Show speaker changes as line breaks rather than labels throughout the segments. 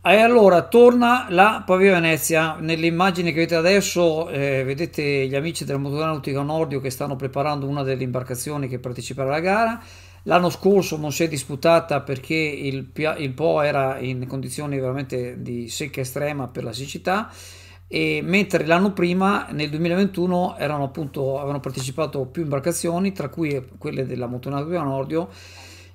E allora torna la Pavia Venezia, nell'immagine che vedete adesso eh, vedete gli amici della motonautica Nordio che stanno preparando una delle imbarcazioni che parteciperà alla gara, l'anno scorso non si è disputata perché il, il Po era in condizioni veramente di secca estrema per la siccità, e mentre l'anno prima nel 2021 appunto, avevano partecipato più imbarcazioni tra cui quelle della motonautica Nordio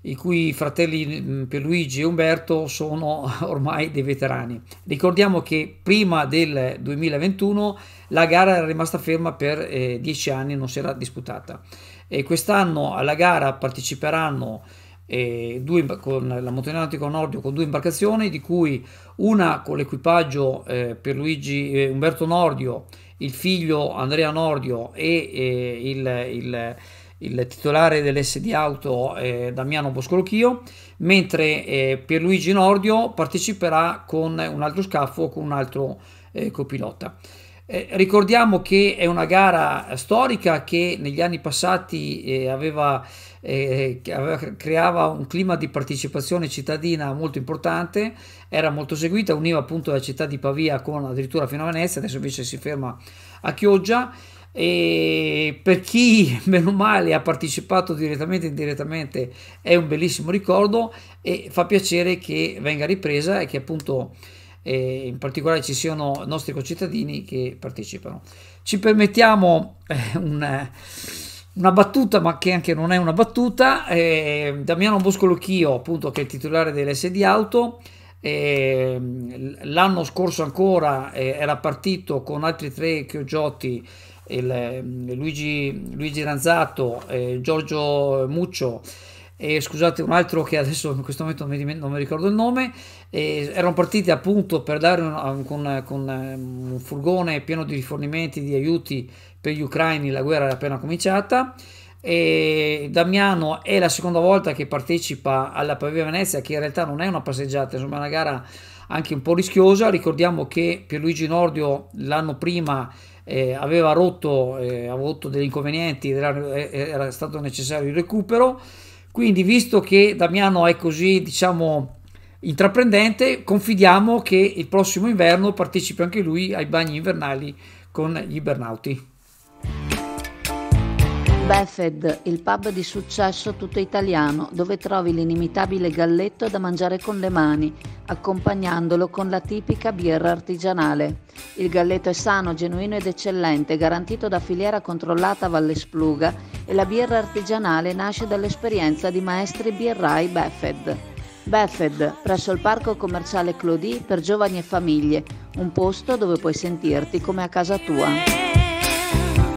i cui fratelli mm, Pierluigi e Umberto sono ormai dei veterani. Ricordiamo che prima del 2021 la gara era rimasta ferma per eh, dieci anni, non si era disputata. E quest'anno alla gara parteciperanno eh, due, con la Montenautico Nordio con due imbarcazioni, di cui una con l'equipaggio eh, Pierluigi eh, Umberto Nordio, il figlio Andrea Nordio e eh, il, il il titolare dell'SD Auto eh, Damiano Boscolochio, mentre eh, Pierluigi Nordio parteciperà con un altro scafo, con un altro eh, copilota. Eh, ricordiamo che è una gara storica che negli anni passati eh, aveva, eh, aveva, creava un clima di partecipazione cittadina molto importante, era molto seguita, univa appunto la città di Pavia con addirittura fino a Venezia, adesso invece si ferma a Chioggia e per chi meno male ha partecipato direttamente e indirettamente è un bellissimo ricordo e fa piacere che venga ripresa e che appunto eh, in particolare ci siano i nostri concittadini che partecipano. Ci permettiamo eh, un, una battuta, ma che anche non è una battuta, eh, Damiano Boscolochio, appunto che è il titolare dell'SD Auto, ehm, l'anno scorso ancora eh, era partito con altri tre Chioggiotti il, ehm, Luigi, Luigi, Ranzato, eh, Giorgio Muccio e scusate un altro che adesso in questo momento non mi, ricordo il nome, erano partiti appunto per dare un, con, con ehm, un furgone pieno di rifornimenti, di aiuti per gli ucraini, la guerra era appena cominciata. E Damiano è la seconda volta che partecipa alla Pavia Venezia che in realtà non è una passeggiata insomma è una gara anche un po' rischiosa ricordiamo che Pierluigi Nordio l'anno prima eh, aveva rotto, eh, aveva avuto degli inconvenienti, era, eh, era, stato necessario il recupero. Quindi, visto che Damiano è così, diciamo, intraprendente, confidiamo che il prossimo inverno partecipi anche lui ai bagni invernali con gli ibernauti.
Befed, il pub di successo tutto italiano, dove trovi l'inimitabile galletto da mangiare con le mani, accompagnandolo con la tipica birra artigianale. Il galletto è sano, genuino ed eccellente, garantito da filiera controllata Valle Spluga e la birra artigianale nasce dall'esperienza di maestri birrai Befed. Befed, presso il parco commerciale Clodi per giovani e famiglie, un posto dove puoi sentirti come a casa tua.